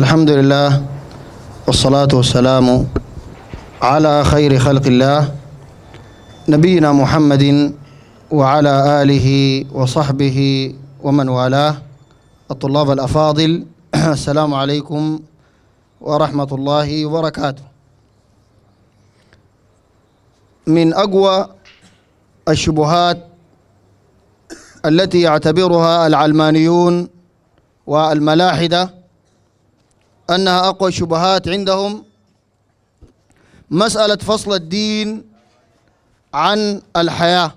الحمد لله والصلاة والسلام على خير خلق الله نبينا محمد وعلى آله وصحبه ومن والاه الطلاب الأفاضل السلام عليكم ورحمة الله وبركاته من أقوى الشبهات التي يعتبرها العلمانيون والملاحده أنها أقوى الشبهات عندهم مسألة فصل الدين عن الحياة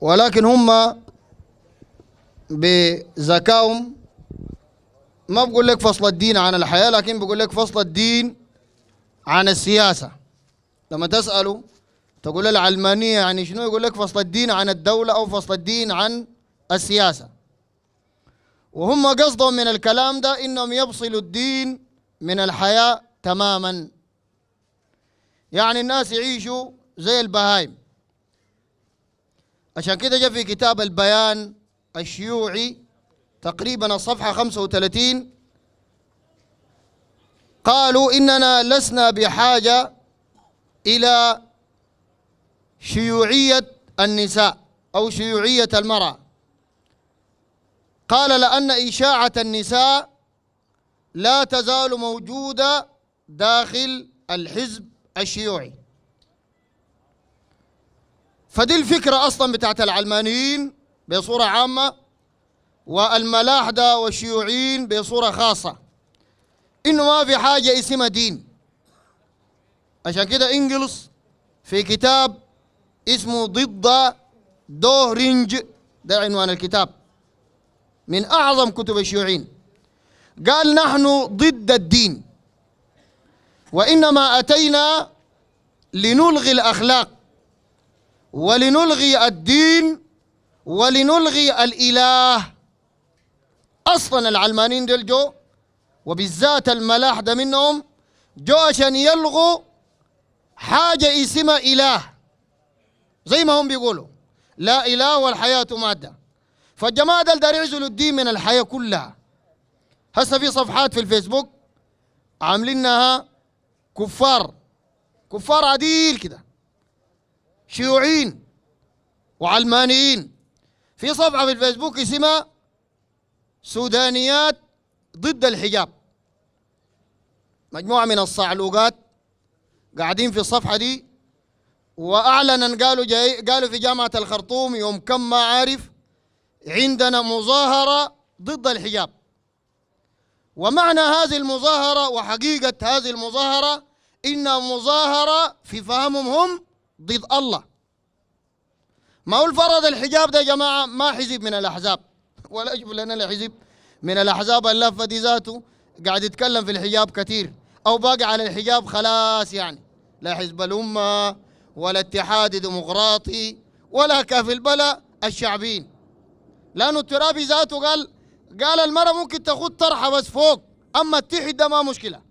ولكن هم بزكاهم ما بقول لك فصل الدين عن الحياة لكن بقول لك فصل الدين عن السياسة لما تسأله تقول العلمانية يعني شنو يقول لك فصل الدين عن الدولة أو فصل الدين عن السياسة وهم قصدهم من الكلام ده انهم يفصلوا الدين من الحياه تماما يعني الناس يعيشوا زي البهايم عشان كده جاء في كتاب البيان الشيوعي تقريبا الصفحه 35 قالوا اننا لسنا بحاجه الى شيوعيه النساء او شيوعيه المراه قال لأن إشاعة النساء لا تزال موجودة داخل الحزب الشيوعي فدي الفكرة أصلا بتاعت العلمانيين بصورة عامة والملاحدة والشيوعيين بصورة خاصة إنه ما في حاجة اسمها دين عشان كده إنجلس في كتاب اسمه ضد دورينج ده عنوان الكتاب من أعظم كتب الشيوعيين قال نحن ضد الدين وإنما أتينا لنلغي الأخلاق ولنلغي الدين ولنلغي الإله أصلا العلمانيين دول جو وبالذات الملاح ده منهم جو عشان يلغوا حاجة اسمها إله زي ما هم بيقولوا لا إله والحياة مادة فالجماعة دل داري يعزلوا الدين من الحياة كلها هسه في صفحات في الفيسبوك عاملينها كفار كفار عديل كده شيوعيين وعلمانيين في صفحة في الفيسبوك اسمها سودانيات ضد الحجاب مجموعة من الصعلوقات قاعدين في الصفحة دي وأعلنا قالوا جاي قالوا في جامعة الخرطوم يوم كم ما عارف عندنا مظاهرة ضد الحجاب ومعنى هذه المظاهرة وحقيقة هذه المظاهرة إنها مظاهرة في فهمهم هم ضد الله ما هو الفرض الحجاب ده يا جماعة ما حزب من الأحزاب ولا يجب لنا الحزب من الأحزاب اللافة دي ذاته قاعد يتكلم في الحجاب كثير أو باقي على الحجاب خلاص يعني لا حزب الأمة ولا اتحاد ديمقراطي ولا كافي البلاء الشعبين لانه الترابي ذاته قال قال المراه ممكن تاخذ طرحه بس فوق اما التحت ده ما مشكله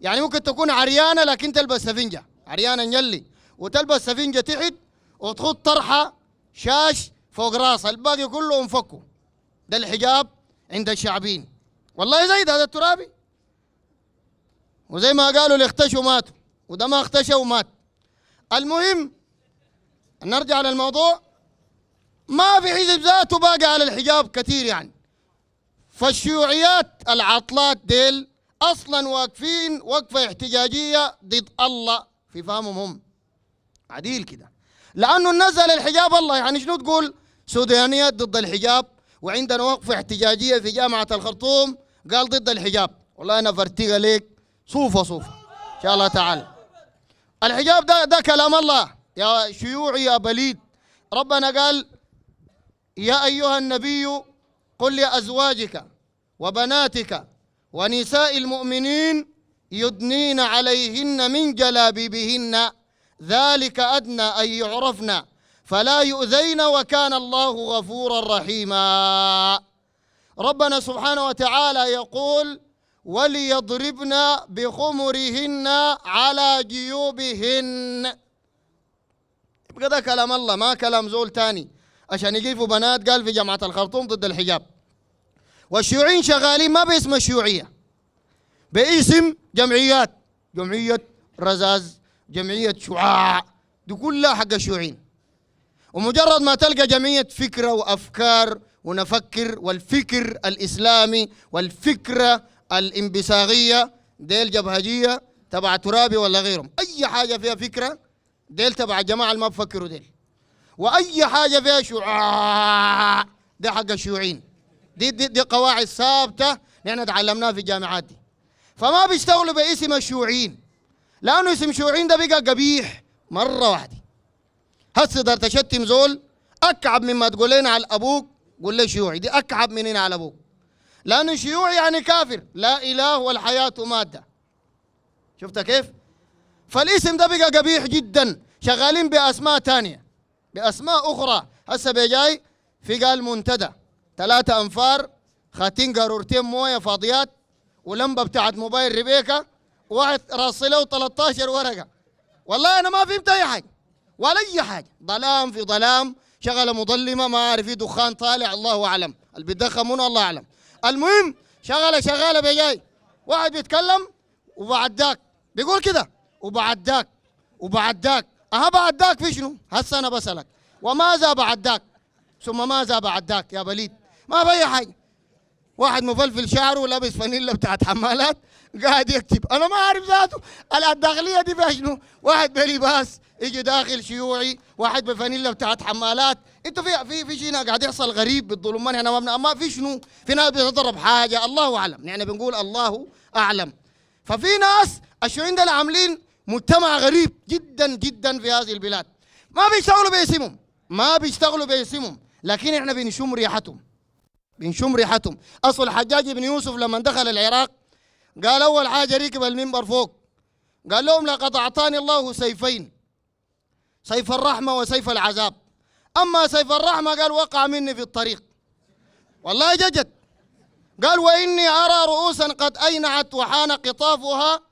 يعني ممكن تكون عريانه لكن تلبس سفنجه عريانه نجلي وتلبس سفنجه تحت وتخط طرحه شاش فوق راسها الباقي كله انفكوا ده الحجاب عند الشعبين والله زيد هذا الترابي وزي ما قالوا اللي اختشوا ماتوا وده ما اختشى ومات المهم نرجع للموضوع ما في حزب ذاته باقي على الحجاب كثير يعني فالشيوعيات العطلات ديل اصلا واقفين وقفه احتجاجيه ضد الله في فهمهم هم عديل كده لانه نزل الحجاب الله يعني شنو تقول سودانيات ضد الحجاب وعندنا وقفه احتجاجيه في جامعه الخرطوم قال ضد الحجاب والله انا فرتيغه ليك صوفه صوفه ان شاء الله تعالى الحجاب ده ده كلام الله يا شيوعي يا بليد ربنا قال يا أيها النبي قل لأزواجك وبناتك ونساء المؤمنين يدنين عليهن من جلابيبهن ذلك أدنى أن يعرفن فلا يؤذين وكان الله غفورا رحيما ربنا سبحانه وتعالى يقول وليضربن بخمرهن على جيوبهن يبقى ده كلام الله ما كلام زول تاني عشان يقيفوا بنات قال في جامعة الخرطوم ضد الحجاب والشيوعيين شغالين ما باسم الشيوعية باسم جمعيات جمعية رزاز جمعية شعاع دي كلها حق الشيوعيين ومجرد ما تلقى جمعية فكرة وأفكار ونفكر والفكر الإسلامي والفكرة الانبساغية ديل جبهجية تبع ترابي ولا غيرهم أي حاجة فيها فكرة ديل تبع الجماعة اللي ما بفكروا ديل واي حاجه فيها شعاع ده حق الشيوعيين دي, دي دي قواعد ثابته نحن تعلمناها في الجامعات دي فما بيشتغلوا باسم الشيوعيين لانه اسم الشيوعيين ده بقى قبيح مره واحده هسه تقدر تشتم زول اكعب مما تقول لنا على ابوك قول له شيوعي دي اكعب من هنا على ابوك لانه شيوعي يعني كافر لا اله والحياه ماده شفت كيف؟ فالاسم ده بقى قبيح جدا شغالين باسماء ثانيه بأسماء أخرى هسه بيجاي في قال منتدى ثلاثة أنفار خاتين قارورتين موية فاضيات ولمبة بتاعت موبايل ريبيكا واحد راسله و 13 ورقة والله أنا ما فهمت أي حاجة ولا أي حاجة ظلام في ظلام شغلة مظلمة ما عارف دخان طالع الله أعلم اللي بيتدخن الله أعلم المهم شغلة شغالة بيجاي واحد بيتكلم وبعد ذاك بيقول كده وبعد ذاك وبعد ذاك أها بعد ذاك في شنو؟ هسه أنا بسألك وماذا بعد ذاك؟ ثم ماذا بعد ذاك يا بليد؟ ما في أي حاجة واحد مفلفل شعره ولابس فانيلا بتاعت حمالات قاعد يكتب انا ما اعرف ذاته الداخليه دي فيها شنو؟ واحد بلباس يجي داخل شيوعي واحد بفانيلا بتاعت حمالات انت في في في شيء قاعد يحصل غريب بالظلم احنا ما ما في شنو؟ في ناس بتضرب حاجه الله اعلم يعني بنقول الله اعلم ففي ناس الشيوعيين دول عاملين مجتمع غريب جدا جدا في هذه البلاد ما بيشتغلوا باسمهم ما بيشتغلوا باسمهم لكن احنا بنشم ريحتهم بنشم ريحتهم اصل الحجاج بن يوسف لما دخل العراق قال اول حاجه ركب المنبر فوق قال لهم لقد اعطاني الله سيفين سيف الرحمه وسيف العذاب اما سيف الرحمه قال وقع مني في الطريق والله ججت قال واني ارى رؤوسا قد اينعت وحان قطافها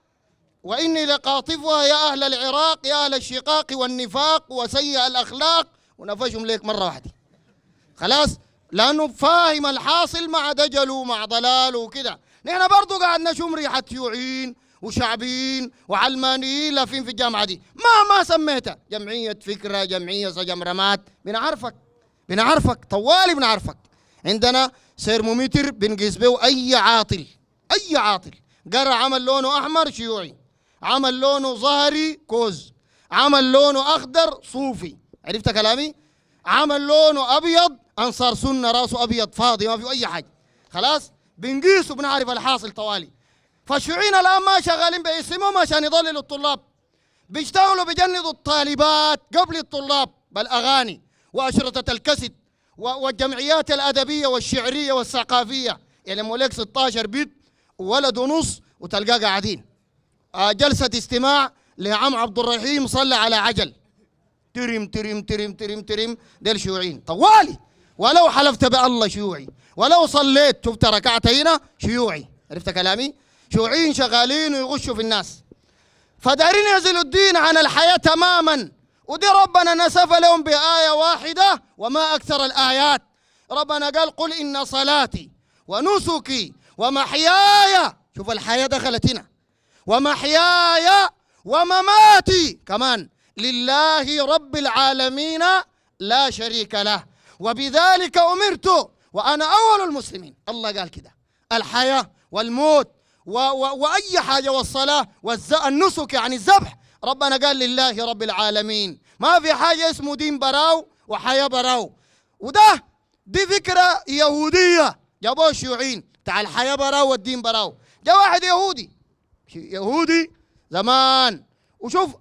وإني لقاطفها يا أهل العراق يا أهل الشقاق والنفاق وسيء الأخلاق ونفشهم ليك مرة واحدة خلاص لأنه فاهم الحاصل مع دجله ومع ضلاله وكذا نحن برضو قاعد نشم ريحة شيوعيين وشعبيين وعلمانيين لافين في الجامعة دي ما ما سميتها جمعية فكرة جمعية سجمرمات بنعرفك بنعرفك طوالي بنعرفك عندنا سيرمومتر بنقيس به أي عاطل أي عاطل قرع عمل لونه أحمر شيوعي عمل لونه ظهري كوز عمل لونه اخضر صوفي عرفت كلامي عمل لونه ابيض انصار سنه راسه ابيض فاضي ما فيه اي حاجه خلاص بنقيس وبنعرف الحاصل طوالي فالشيوعيين الان ما شغالين باسمهم عشان يضللوا الطلاب بيشتغلوا بجندوا الطالبات قبل الطلاب بالاغاني واشرطه الكسد والجمعيات الادبيه والشعريه والثقافيه يعني لك 16 بيت ولد ونص وتلقاه قاعدين آه، جلسة استماع لعم عبد الرحيم صلى على عجل ترم ترم ترم ترم ترم ديل شيوعيين طوالي ولو حلفت بالله شيوعي ولو صليت شفت ركعت هنا شيوعي عرفت كلامي شيوعيين شغالين ويغشوا في الناس فدارين يزل الدين عن الحياة تماما ودي ربنا نسف لهم بآية واحدة وما أكثر الآيات ربنا قال قل إن صلاتي ونسكي ومحياي شوف الحياة دخلت هنا ومحياي ومماتي كمان لله رب العالمين لا شريك له وبذلك أمرت وأنا أول المسلمين الله قال كده الحياة والموت و و وأي حاجة والصلاة والنسك يعني الذبح ربنا قال لله رب العالمين ما في حاجة اسمه دين براو وحياة براو وده دي فكرة يهودية جابوه الشيوعيين بتاع الحياة براو والدين براو جاء واحد يهودي يهودي زمان وشوف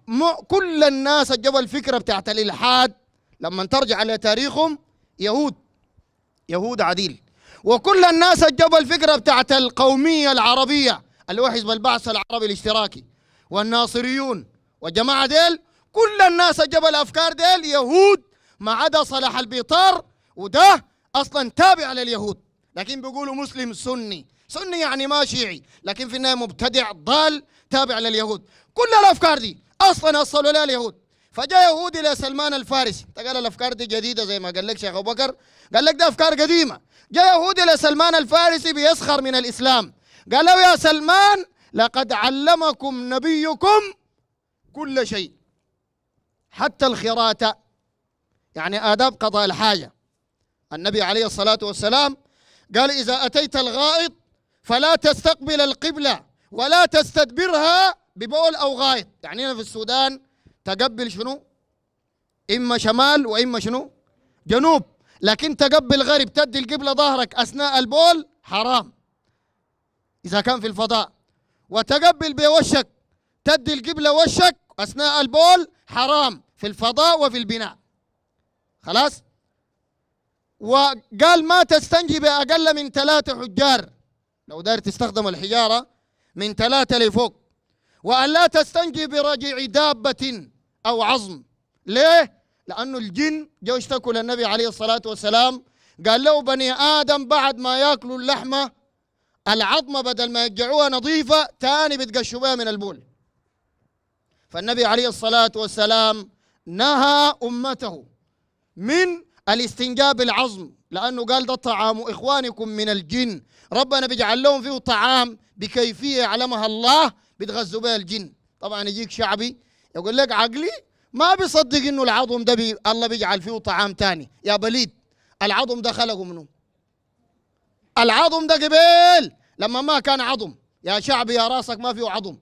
كل الناس جاب الفكره بتاعت الالحاد لما ترجع لتاريخهم يهود يهود عديل وكل الناس جاب الفكره بتاعت القوميه العربيه اللي هو حزب البعث العربي الاشتراكي والناصريون والجماعه ديل كل الناس جاب الافكار ديل يهود ما عدا صلاح البيطار وده اصلا تابع لليهود لكن بيقولوا مسلم سني سني يعني ما شيعي لكن في النهايه مبتدع ضال تابع لليهود كل الافكار دي اصلا اصلوا لها اليهود فجاء يهودي لسلمان الفارسي قال الافكار دي جديده زي ما قال لك شيخ ابو بكر قال لك ده افكار قديمه جاء يهودي لسلمان الفارسي بيسخر من الاسلام قال له يا سلمان لقد علمكم نبيكم كل شيء حتى الخراطه يعني آداب قضاء الحاجة النبي عليه الصلاة والسلام قال إذا أتيت الغائط فلا تستقبل القبلة ولا تستدبرها ببول أو غاية يعني هنا في السودان تقبل شنو إما شمال وإما شنو جنوب لكن تقبل غرب تدي القبلة ظهرك أثناء البول حرام إذا كان في الفضاء وتقبل بوشك تدي القبلة وشك أثناء البول حرام في الفضاء وفي البناء خلاص وقال ما تستنجي بأقل من ثلاثة حجار لو داير تستخدم الحجارة من ثلاثة لفوق وأن لا تستنجي برجع دابة أو عظم ليه؟ لأنه الجن جو اشتكوا للنبي عليه الصلاة والسلام قال له بني آدم بعد ما ياكلوا اللحمة العظمة بدل ما يرجعوها نظيفة تاني بتقشوا بها من البول فالنبي عليه الصلاة والسلام نهى أمته من الاستنجاب العظم لأنه قال ده طعام إخوانكم من الجن ربنا بيجعل لهم فيه طعام بكيفية يعلمها الله بيتغذوا بها الجن طبعا يجيك شعبي يقول لك عقلي ما بيصدق انه العظم ده بي الله بيجعل فيه طعام تاني يا بليد العظم ده خلقه منه العظم ده قبيل لما ما كان عظم يا شعبي يا راسك ما فيه عظم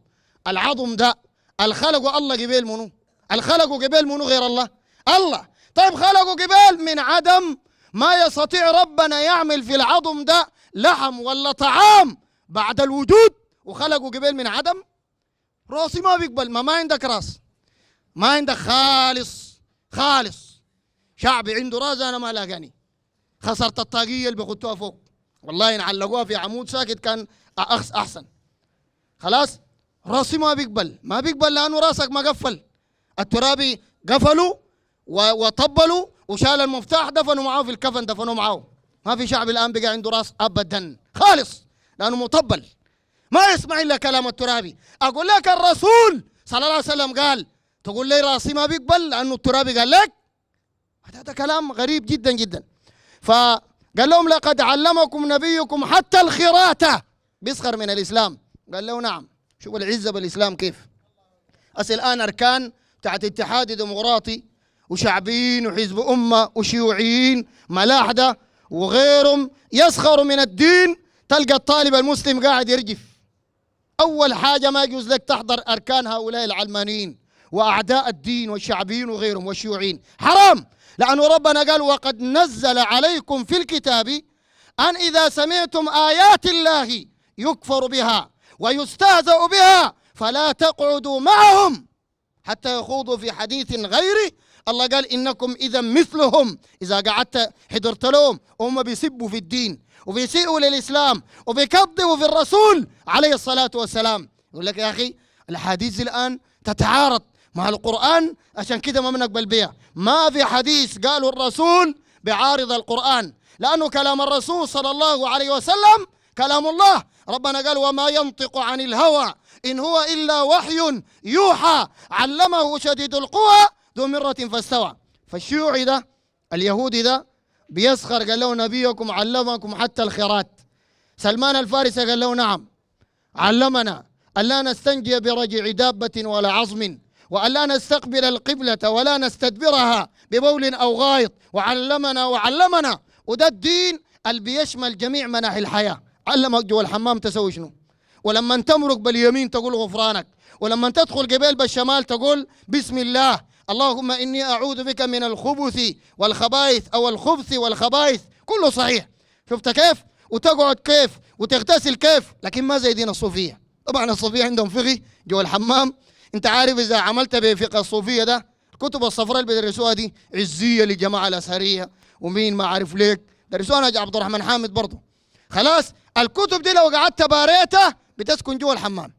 العظم ده الخلق الله قبيل منه الخلق قبيل منه غير الله الله طيب خلقوا جبال من عدم ما يستطيع ربنا يعمل في العظم ده لحم ولا طعام بعد الوجود وخلقوا جبال من عدم راسي ما بيقبل ما ما عندك راس ما عندك خالص خالص شعبي عنده راس انا ما لاقاني خسرت الطاقيه اللي بيخطوها فوق والله ان علقوها في عمود ساكت كان احسن خلاص راسي ما بيقبل ما بيقبل لانه راسك ما قفل الترابي قفله وطبلوا وشال المفتاح دفنوا معاه في الكفن دفنوا معاه ما في شعب الان بقى عنده راس ابدا خالص لانه مطبل ما يسمع الا كلام الترابي اقول لك الرسول صلى الله عليه وسلم قال تقول لي راسي ما بيقبل لانه الترابي قال لك هذا كلام غريب جدا جدا فقال لهم لقد علمكم نبيكم حتى الخراطه بيسخر من الاسلام قال له نعم شوف العزه بالاسلام كيف أصل الان اركان بتاعت اتحاد ديمقراطي وشعبيين وحزب أمة وشيوعيين ملاحدة وغيرهم يسخروا من الدين تلقى الطالب المسلم قاعد يرجف أول حاجة ما يجوز لك تحضر أركان هؤلاء العلمانيين وأعداء الدين والشعبيين وغيرهم والشيوعيين حرام لأنه ربنا قال وقد نزل عليكم في الكتاب أن إذا سمعتم آيات الله يكفر بها ويستهزأ بها فلا تقعدوا معهم حتى يخوضوا في حديث غيره الله قال انكم اذا مثلهم اذا قعدت حضرت لهم وهم بيسبوا في الدين وبيسيئوا للاسلام وبيكذبوا في الرسول عليه الصلاه والسلام يقول لك يا اخي الاحاديث الان تتعارض مع القران عشان كده ما بنقبل بيع ما في حديث قاله الرسول بعارض القران لانه كلام الرسول صلى الله عليه وسلم كلام الله ربنا قال وما ينطق عن الهوى إن هو إلا وحي يوحى علمه شديد القوى ذو مرة فاستوى فالشيوعي ده اليهودي ده بيسخر قال له نبيكم علمكم حتى الخيرات سلمان الفارسي قال له نعم علمنا ألا نستنجي برجع دابة ولا عظم وألا نستقبل القبلة ولا نستدبرها ببول أو غائط وعلمنا وعلمنا وده الدين اللي بيشمل جميع مناحي الحياة علمك جوا الحمام تسوي شنو ولما تمرق باليمين تقول غفرانك ولما تدخل قبيل بالشمال تقول بسم الله اللهم إني أعوذ بك من الخبث والخبائث أو الخبث والخبائث كله صحيح شفت كيف وتقعد كيف وتغتسل كيف لكن ما زي دين الصوفية طبعا الصوفية عندهم فقه جوا الحمام انت عارف إذا عملت بفقه الصوفية ده الكتب الصفراء اللي بيدرسوها دي عزية للجماعة الأزهرية ومين ما عارف ليك درسوها عبد الرحمن حامد برضه خلاص الكتب دي لو قعدت باريتها بتسكن جوا الحمام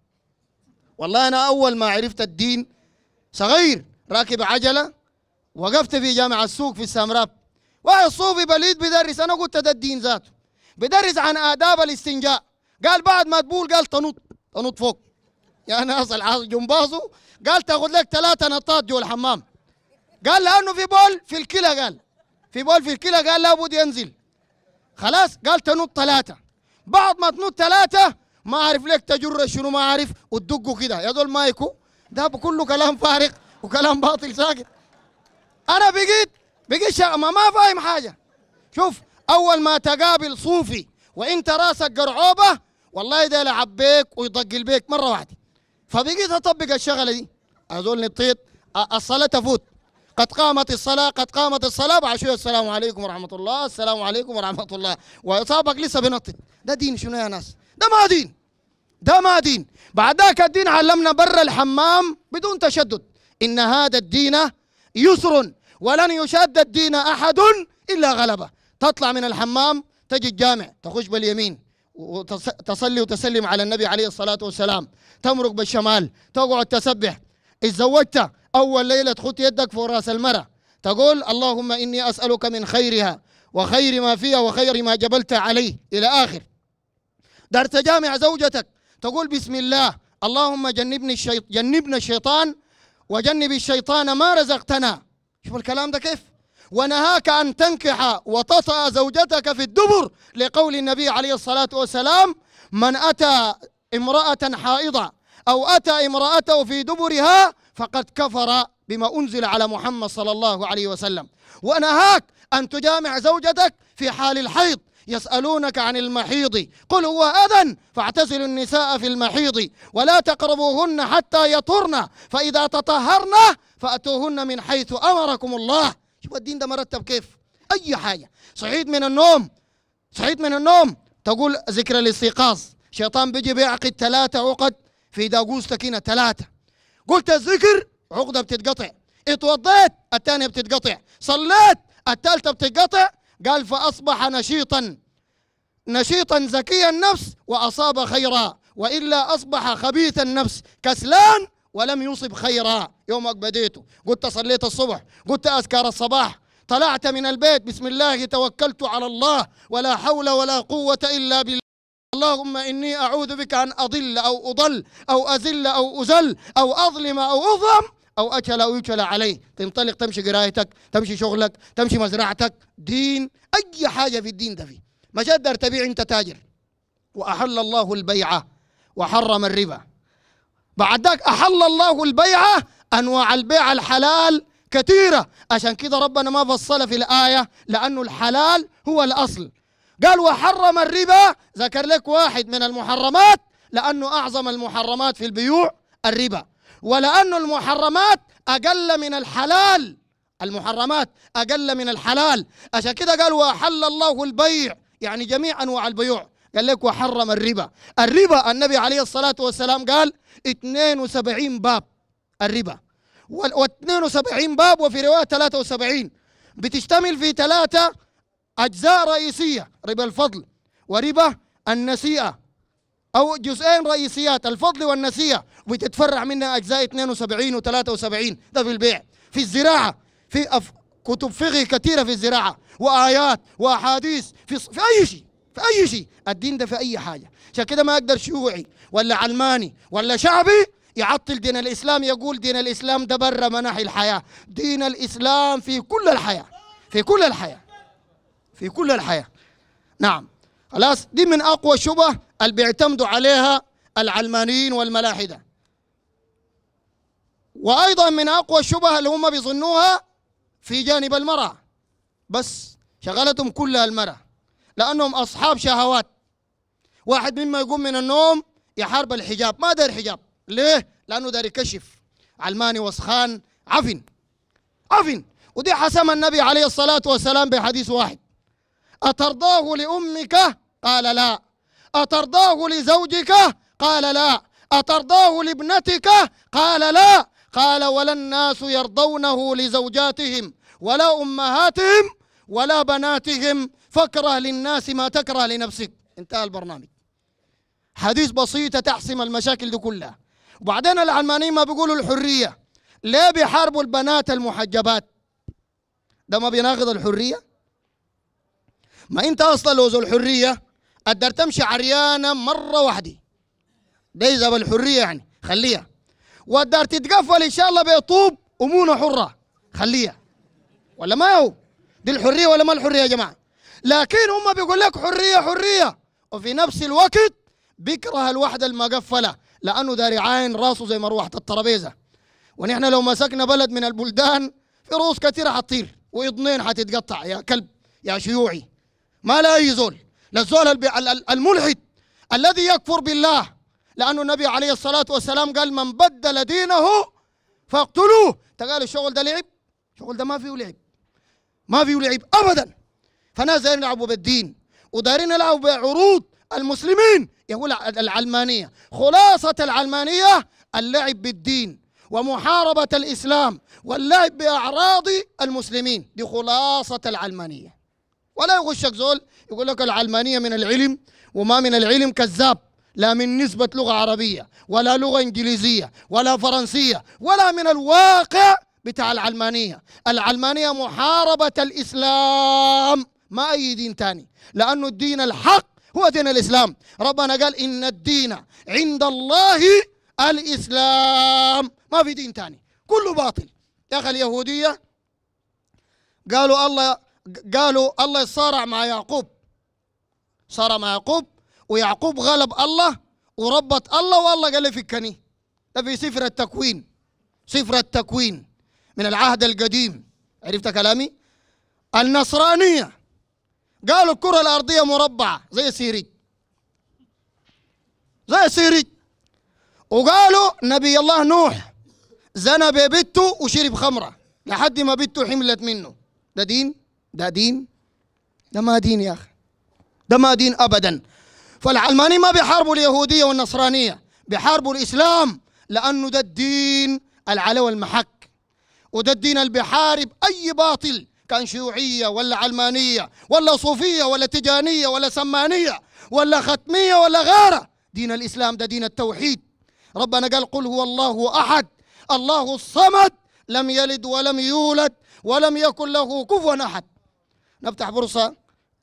والله انا اول ما عرفت الدين صغير راكب عجله وقفت في جامع السوق في السامراب واحد صوفي بليد بدرس انا قلت ده الدين ذاته بدرس عن اداب الاستنجاء قال بعد ما تبول قال تنط تنط فوق يا ناس جنباصه قال تاخذ لك ثلاثه نطات جوا الحمام قال لانه في بول في الكلى قال في بول في الكلى قال لابد ينزل خلاص قال تنط ثلاثه بعد ما تنط ثلاثه ما عارف لك تجر شنو ما عارف وتدقه كده يا دول مايكو ده كله كلام فارغ وكلام باطل ساكت انا بقيت بقيت ما ما فاهم حاجه شوف اول ما تقابل صوفي وانت راسك قرعوبه والله ده لعبيك ويضق البيك مره واحده فبقيت اطبق الشغله دي هذول نطيت الصلاه تفوت قد قامت الصلاة قد قامت الصلاة بعد شوية السلام عليكم ورحمة الله السلام عليكم ورحمة الله وصابك لسه بنطط ده دين شنو يا ناس ده ما دين ده ما دين بعد ذاك الدين علمنا برا الحمام بدون تشدد إن هذا الدين يسر ولن يشاد الدين أحد إلا غلبه تطلع من الحمام تجي الجامع تخش باليمين وتصلي وتسلم على النبي عليه الصلاة والسلام تمرق بالشمال تقعد تسبح اتزوجت أول ليلة تخط يدك فوق راس المرأة تقول اللهم إني أسألك من خيرها وخير ما فيها وخير ما جبلت عليه إلى آخر دار جامع زوجتك تقول بسم الله اللهم جنبني الشيطان جنبنا الشيطان وجنب الشيطان ما رزقتنا شوف الكلام ده كيف ونهاك أن تنكح وتطأ زوجتك في الدبر لقول النبي عليه الصلاة والسلام من أتى امرأة حائضة أو أتى امرأته في دبرها فقد كفر بما أنزل على محمد صلى الله عليه وسلم ونهاك أن تجامع زوجتك في حال الحيض يسألونك عن المحيض قل هو أذى فاعتزلوا النساء في المحيض ولا تقربوهن حتى يطرن فإذا تطهرن فأتوهن من حيث أمركم الله شوف الدين ده مرتب كيف أي حاجة صحيت من النوم صحيت من النوم تقول ذكر الاستيقاظ شيطان بيجي بيعقد ثلاثة عقد في داقوس كده ثلاثة قلت الذكر عقدة بتتقطع اتوضيت الثانية بتتقطع صليت الثالثة بتتقطع قال فأصبح نشيطا نشيطا زكي النفس وأصاب خيرا وإلا أصبح خبيث النفس كسلان ولم يصب خيرا يومك بديته قلت صليت الصبح قلت أذكار الصباح طلعت من البيت بسم الله توكلت على الله ولا حول ولا قوة إلا بالله اللهم إني أعوذ بك أن أضل أو أضل أو أزل أو أزل أو أظلم أو أظلم أو أكل أو يكل عليه تنطلق تمشي قرايتك تمشي شغلك تمشي مزرعتك دين أي حاجة في الدين ده فيه ما تقدر تبيع أنت تاجر وأحل الله البيعة وحرم الربا بعد ذاك أحل الله البيعة أنواع البيع الحلال كثيرة عشان كده ربنا ما فصل في الآية لأنه الحلال هو الأصل قال وحرم الربا ذكر لك واحد من المحرمات لأنه أعظم المحرمات في البيوع الربا ولأن المحرمات أقل من الحلال المحرمات أقل من الحلال عشان كده قال وأحل الله البيع يعني جميع أنواع البيوع قال لك وحرم الربا الربا النبي عليه الصلاة والسلام قال 72 باب الربا و72 باب وفي رواية 73 بتشتمل في ثلاثة أجزاء رئيسية ربا الفضل وربا النسيئة أو جزئين رئيسيات الفضل والنسية وتتفرع منها أجزاء 72 و 73 ده في البيع في الزراعة في أف... كتب فقه كثيرة في الزراعة وآيات وأحاديث في, في أي شيء في أي شيء الدين ده في أي حاجة عشان كده ما أقدر شيوعي ولا علماني ولا شعبي يعطل دين الإسلام يقول دين الإسلام ده برا مناحي الحياة دين الإسلام في كل الحياة في كل الحياة في كل الحياة نعم خلاص دي من أقوى شبه اللي بيعتمدوا عليها العلمانيين والملاحده وايضا من اقوى الشبه اللي هم بيظنوها في جانب المراه بس شغلتهم كلها المراه لانهم اصحاب شهوات واحد مما يقوم من النوم يحارب الحجاب ما داري حجاب ليه لانه داري كشف علماني وسخان عفن عفن ودي حسم النبي عليه الصلاه والسلام بحديث واحد اترضاه لامك قال لا أترضاه لزوجك قال لا أترضاه لابنتك قال لا قال ولا الناس يرضونه لزوجاتهم ولا أمهاتهم ولا بناتهم فاكره للناس ما تكره لنفسك انتهى البرنامج حديث بسيطة تحسم المشاكل دي كلها وبعدين العلمانيين ما بيقولوا الحرية ليه بيحاربوا البنات المحجبات ده ما بيناقض الحرية ما انت اصلا لو ذو الحرية قدر تمشي عريانة مرة واحدة دي زب بالحرية يعني خليها ودار تتقفل إن شاء الله بطوب أمونة حرة خليها ولا ما هو دي الحرية ولا ما الحرية يا جماعة لكن هم بيقول لك حرية حرية وفي نفس الوقت بيكره الوحدة المقفلة لأنه داري عين راسه زي مروحة الترابيزة ونحن لو مسكنا بلد من البلدان في رؤوس كثيرة حتطير وإضنين حتتقطع يا كلب يا شيوعي ما لا أي زول للزول الملحد الذي يكفر بالله لأن النبي عليه الصلاة والسلام قال من بدل دينه فاقتلوه تقال الشغل ده لعب الشغل ده ما فيه لعب ما فيه لعب أبدا فناس دارين يلعبوا بالدين ودارين يلعبوا بعروض المسلمين يقول العلمانية خلاصة العلمانية اللعب بالدين ومحاربة الإسلام واللعب بأعراض المسلمين دي خلاصة العلمانية ولا يغشك زول يقول لك العلمانية من العلم وما من العلم كذاب لا من نسبة لغة عربية ولا لغة إنجليزية ولا فرنسية ولا من الواقع بتاع العلمانية العلمانية محاربة الإسلام ما أي دين تاني لأنه الدين الحق هو دين الإسلام ربنا قال إن الدين عند الله الإسلام ما في دين تاني كله باطل يا أخي اليهودية قالوا الله قالوا الله يتصارع مع يعقوب صار مع يعقوب ويعقوب غلب الله وربط الله والله قال لي فكني ده في سفر التكوين سفر التكوين من العهد القديم عرفت كلامي النصرانيه قالوا الكره الارضيه مربعه زي سيريج زي سيريج وقالوا نبي الله نوح زنى ببته وشرب خمره لحد ما بته حملت منه ده دين ده دين ده ما دين يا أخي ده ما دين أبدا فالعلماني ما بيحاربوا اليهودية والنصرانية بيحاربوا الإسلام لأنه ده الدين العلوي المحك وده الدين اللي بيحارب أي باطل كان شيوعية ولا علمانية ولا صوفية ولا تجانية ولا سمانية ولا ختمية ولا غيره دين الإسلام ده دين التوحيد ربنا قال قل هو الله أحد الله الصمد لم يلد ولم يولد ولم يكن له كفوا أحد نفتح فرصة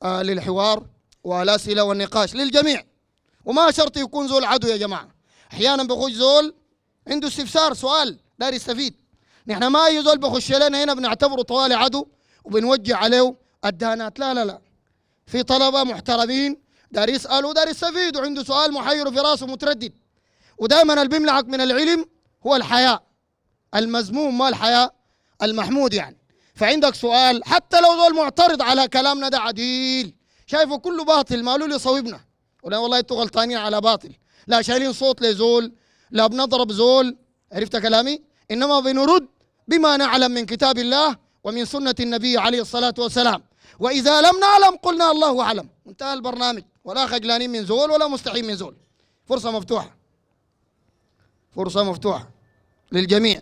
آه، للحوار والأسئلة والنقاش للجميع وما شرط يكون زول عدو يا جماعة أحيانا بخش زول عنده استفسار سؤال دار يستفيد نحن ما أي زول بخش لنا هنا بنعتبره طوال عدو وبنوجه عليه الدانات لا لا لا في طلبة محترمين دار يسأل ودار يستفيد وعنده سؤال محير في راسه متردد ودائما اللي بيمنعك من العلم هو الحياء المزموم ما الحياء المحمود يعني فعندك سؤال حتى لو زول معترض على كلامنا ده عديل شايفه كله باطل قالوا لي صوبنا ولا والله انتوا غلطانين على باطل لا شايلين صوت لزول لا بنضرب زول عرفت كلامي انما بنرد بما نعلم من كتاب الله ومن سنة النبي عليه الصلاة والسلام وإذا لم نعلم قلنا الله أعلم انتهى البرنامج ولا خجلانين من زول ولا مستحيل من زول فرصة مفتوحة فرصة مفتوحة للجميع